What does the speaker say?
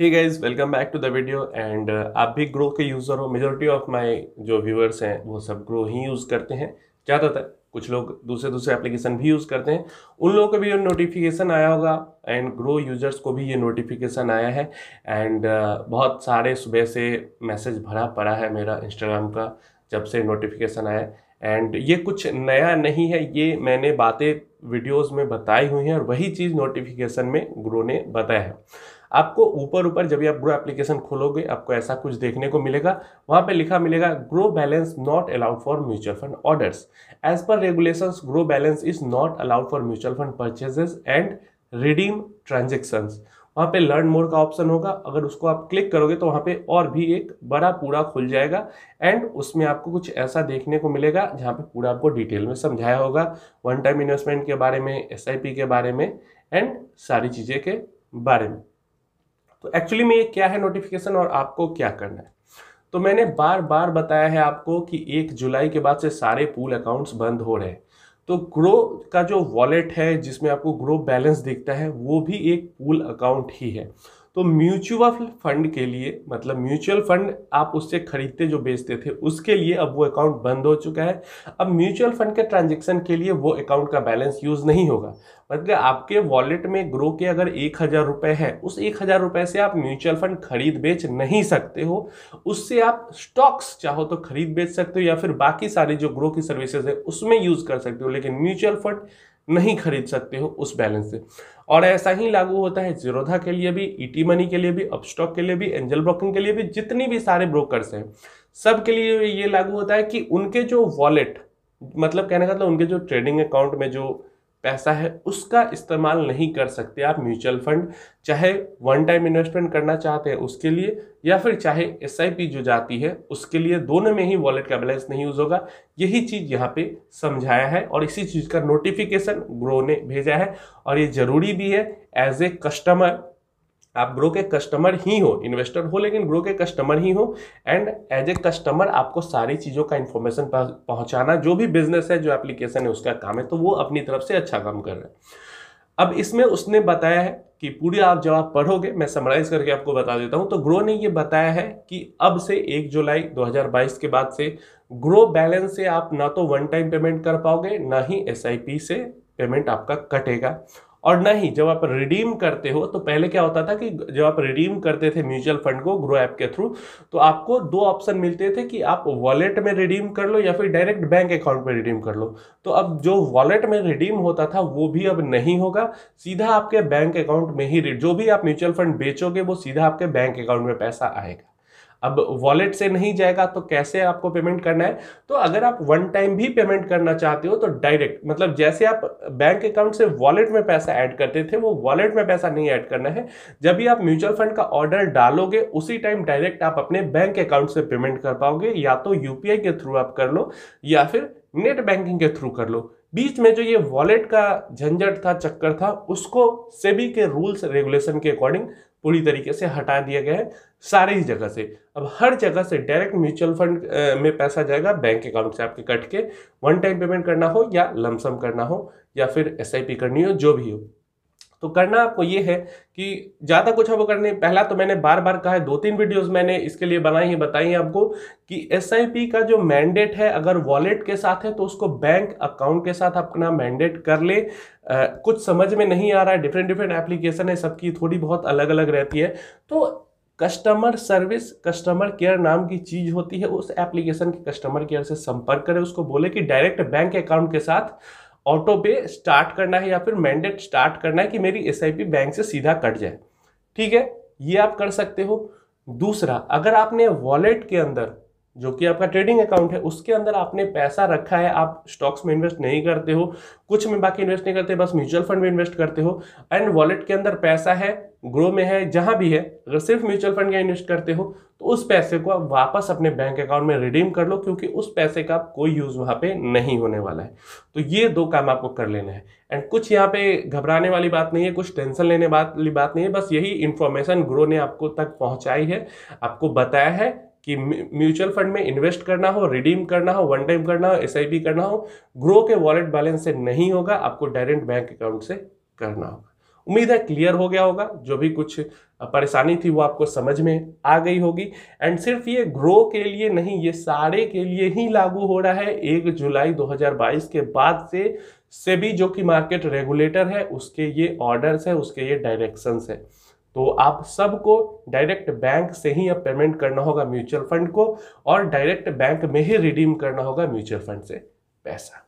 hey guys welcome back to the video and आप भी Groww के यूज़र हो मेजोरिटी ऑफ माय जो व्यूअर्स हैं वो सब ग्रो ही यूज़ करते हैं ज़्यादातर कुछ लोग दूसरे दूसरे एप्लीकेशन भी यूज़ करते हैं उन लोगों को भी ये नोटिफिकेशन आया होगा एंड ग्रो यूजर्स को भी ये नोटिफिकेशन आया है एंड uh, बहुत सारे सुबह से मैसेज भरा पड़ा है मेरा इंस्टाग्राम का जब से नोटिफिकेशन आया एंड ये कुछ नया नहीं है ये मैंने बातें वीडियोज़ में बताई हुई हैं और वही चीज़ नोटिफिकेशन में ग्रो ने बताया है आपको ऊपर ऊपर जब आप ग्रो एप्लीकेशन खोलोगे आपको ऐसा कुछ देखने को मिलेगा वहाँ पे लिखा मिलेगा Groww balance not allowed for mutual fund orders as per regulations Groww balance is not allowed for mutual fund purchases and redeem transactions वहाँ पे लर्न मोर का ऑप्शन होगा अगर उसको आप क्लिक करोगे तो वहाँ पे और भी एक बड़ा पूरा खुल जाएगा एंड उसमें आपको कुछ ऐसा देखने को मिलेगा जहाँ पे पूरा आपको डिटेल में समझाया होगा वन टाइम इन्वेस्टमेंट के बारे में एस के बारे में एंड सारी चीज़ें के बारे में तो एक्चुअली में ये क्या है नोटिफिकेशन और आपको क्या करना है तो मैंने बार बार बताया है आपको कि एक जुलाई के बाद से सारे पूल अकाउंट्स बंद हो रहे हैं तो ग्रो का जो वॉलेट है जिसमें आपको ग्रो बैलेंस दिखता है वो भी एक पूल अकाउंट ही है तो म्यूचुअल फंड के लिए मतलब म्यूचुअल फंड आप उससे खरीदते जो बेचते थे उसके लिए अब वो अकाउंट बंद हो चुका है अब म्यूचुअल फंड के ट्रांजेक्शन के लिए वो अकाउंट का बैलेंस यूज़ नहीं होगा मतलब आपके वॉलेट में ग्रो के अगर एक हज़ार रुपए है उस एक हज़ार रुपए से आप म्यूचुअल फंड खरीद बेच नहीं सकते हो उससे आप स्टॉक्स चाहो तो खरीद बेच सकते हो या फिर बाकी सारी जो ग्रो की सर्विसेज है उसमें यूज़ कर सकते हो लेकिन म्यूचुअल फंड नहीं खरीद सकते हो उस बैलेंस से और ऐसा ही लागू होता है जीरोधा के लिए भी ईटी e मनी के लिए भी अपस्टॉक के लिए भी एंजल ब्रोकिंग के लिए भी जितनी भी सारे ब्रोकर्स हैं सब के लिए ये लागू होता है कि उनके जो वॉलेट मतलब कहने का मतलब उनके जो ट्रेडिंग अकाउंट में जो पैसा है उसका इस्तेमाल नहीं कर सकते आप म्यूचुअल फंड चाहे वन टाइम इन्वेस्टमेंट करना चाहते हैं उसके लिए या फिर चाहे एस जो जाती है उसके लिए दोनों में ही वॉलेट का बैलेंस नहीं यूज़ होगा यही चीज़ यहाँ पे समझाया है और इसी चीज़ का नोटिफिकेशन ग्रो ने भेजा है और ये ज़रूरी भी है एज ए कस्टमर आप ग्रो के कस्टमर ही हो इन्वेस्टर हो लेकिन ग्रो के कस्टमर ही हो एंड एज ए कस्टमर आपको सारी चीज़ों का इन्फॉर्मेशन पहुंचाना जो भी बिजनेस है जो एप्लीकेशन है उसका काम है तो वो अपनी तरफ से अच्छा काम कर रहे हैं अब इसमें उसने बताया है कि पूरी आप जब आप पढ़ोगे मैं समराइज करके आपको बता देता हूँ तो ग्रो ने ये बताया है कि अब से एक जुलाई 2022 के बाद से ग्रो बैलेंस से आप ना तो वन टाइम पेमेंट कर पाओगे ना ही एस से पेमेंट आपका कटेगा और नहीं जब आप रिडीम करते हो तो पहले क्या होता था कि जब आप रिडीम करते थे म्यूचुअल फंड को ग्रो ऐप के थ्रू तो आपको दो ऑप्शन मिलते थे कि आप वॉलेट में रिडीम कर लो या फिर डायरेक्ट बैंक अकाउंट में रिडीम कर लो तो अब जो वॉलेट में रिडीम होता था वो भी अब नहीं होगा सीधा आपके बैंक अकाउंट में ही जो भी आप म्यूचुअल फंड बेचोगे वो सीधा आपके बैंक अकाउंट में पैसा आएगा अब वॉलेट से नहीं जाएगा तो कैसे आपको पेमेंट करना है तो अगर आप वन टाइम भी पेमेंट करना चाहते हो तो डायरेक्ट मतलब जैसे आप बैंक अकाउंट से वॉलेट में पैसा ऐड करते थे वो वॉलेट में पैसा नहीं ऐड करना है जब भी आप म्यूचुअल फंड का ऑर्डर डालोगे उसी टाइम डायरेक्ट आप अपने बैंक अकाउंट से पेमेंट कर पाओगे या तो यूपीआई के थ्रू आप कर लो या फिर नेट बैंकिंग के थ्रू कर लो बीच में जो ये वॉलेट का झंझट था चक्कर था उसको सेबी के रूल्स रेगुलेशन के अकॉर्डिंग पूरी तरीके से हटा दिया गया है सारे ही जगह से अब हर जगह से डायरेक्ट म्यूचुअल फंड में पैसा जाएगा बैंक अकाउंट से आपके कट के वन टाइम पेमेंट करना हो या लमसम करना हो या फिर एस करनी हो जो भी हो तो करना आपको ये है कि ज़्यादा कुछ आपको करने पहला तो मैंने बार बार कहा है दो तीन वीडियोस मैंने इसके लिए बनाई हैं बताई हैं आपको कि एस का जो मैंडेट है अगर वॉलेट के साथ है तो उसको बैंक अकाउंट के साथ अपना मैंडेट कर ले आ, कुछ समझ में नहीं आ रहा है डिफरेंट डिफरेंट एप्लीकेशन है सबकी थोड़ी बहुत अलग अलग रहती है तो कस्टमर सर्विस कस्टमर केयर नाम की चीज़ होती है उस एप्लीकेशन के कस्टमर केयर से संपर्क करें उसको बोले कि डायरेक्ट बैंक अकाउंट के साथ ऑटो पे स्टार्ट करना है या फिर मैंडेट स्टार्ट करना है कि मेरी एस बैंक से सीधा कट जाए ठीक है ये आप कर सकते हो दूसरा अगर आपने वॉलेट के अंदर जो कि आपका ट्रेडिंग अकाउंट है उसके अंदर आपने पैसा रखा है आप स्टॉक्स में इन्वेस्ट नहीं करते हो कुछ में बाकी इन्वेस्ट नहीं करते बस म्यूचुअल फंड में इन्वेस्ट करते हो एंड वॉलेट के अंदर पैसा है ग्रो में है जहां भी है अगर सिर्फ म्यूचुअल फंड में इन्वेस्ट करते हो तो उस पैसे को आप वापस अपने बैंक अकाउंट में रिडीम कर लो क्योंकि उस पैसे का कोई यूज़ वहां पे नहीं होने वाला है तो ये दो काम आपको कर लेना है एंड कुछ यहाँ पे घबराने वाली बात नहीं है कुछ टेंशन लेने वाली बात नहीं है बस यही इन्फॉर्मेशन ग्रो ने आपको तक पहुँचाई है आपको बताया है कि म्यूचुअल फंड में इन्वेस्ट करना हो रिडीम करना हो वन टाइम करना हो एस करना हो ग्रो के वॉलेट बैलेंस से नहीं होगा आपको डायरेक्ट बैंक अकाउंट से करना होगा उम्मीद है क्लियर हो गया होगा जो भी कुछ परेशानी थी वो आपको समझ में आ गई होगी एंड सिर्फ ये ग्रो के लिए नहीं ये सारे के लिए ही लागू हो रहा है एक जुलाई 2022 के बाद से सेबी जो कि मार्केट रेगुलेटर है उसके ये ऑर्डर्स है उसके ये डायरेक्शंस है तो आप सबको डायरेक्ट बैंक से ही अब पेमेंट करना होगा म्यूचुअल फंड को और डायरेक्ट बैंक में ही रिडीम करना होगा म्यूचुअल फंड से पैसा